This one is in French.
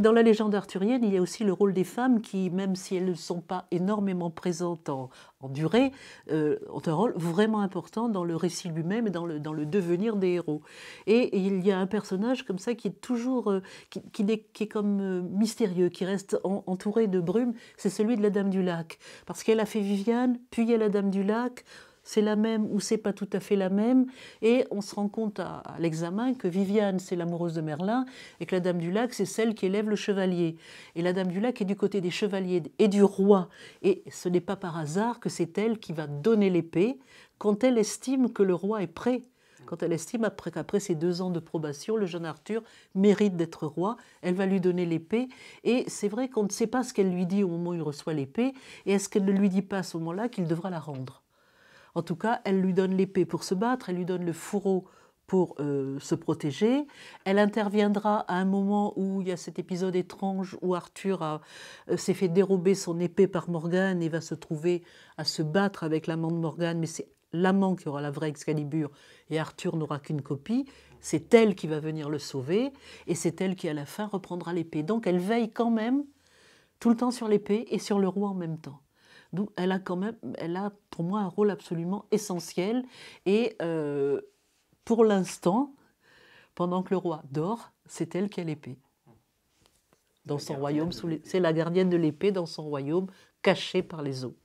dans la légende arthurienne, il y a aussi le rôle des femmes qui, même si elles ne sont pas énormément présentes en, durée, euh, ont un rôle vraiment important dans le récit lui-même et dans le, dans le devenir des héros. Et, il y a un personnage comme ça qui est toujours, euh, qui, qui, est, comme euh, mystérieux, qui reste entouré de brume, c'est celui de la Dame du Lac. Parce qu'elle a fait Viviane, puis y a la Dame du Lac, c'est la même ou c'est pas tout à fait la même. Et on se rend compte à, l'examen que Viviane, c'est l'amoureuse de Merlin, et que la Dame du Lac, c'est celle qui élève le chevalier. Et la Dame du Lac est du côté des chevaliers et du roi. Et ce n'est pas par hasard que c'est elle qui va donner l'épée quand elle estime que le roi est prêt quand elle estime après qu'après ces deux ans de probation, le jeune Arthur mérite d'être roi, elle va lui donner l'épée. Et c'est vrai qu'on ne sait pas ce qu'elle lui dit au moment où il reçoit l'épée, et est-ce qu'elle ne lui dit pas à ce moment-là qu'il devra la rendre en tout cas, elle lui donne l'épée pour se battre, elle lui donne le fourreau pour euh, se protéger. Elle interviendra à un moment où il y a cet épisode étrange où Arthur euh, s'est fait dérober son épée par Morgane et va se trouver à se battre avec l'amant de Morgane, mais c'est l'amant qui aura la vraie Excalibur et Arthur n'aura qu'une copie. C'est elle qui va venir le sauver et c'est elle qui à la fin reprendra l'épée. Donc elle veille quand même tout le temps sur l'épée et sur le roi en même temps elle a quand même, elle a pour moi un rôle absolument essentiel. Et euh, pour l'instant, pendant que le roi dort, c'est elle qui a l'épée. Dans son royaume, c'est la gardienne de l'épée dans son royaume, caché par les eaux.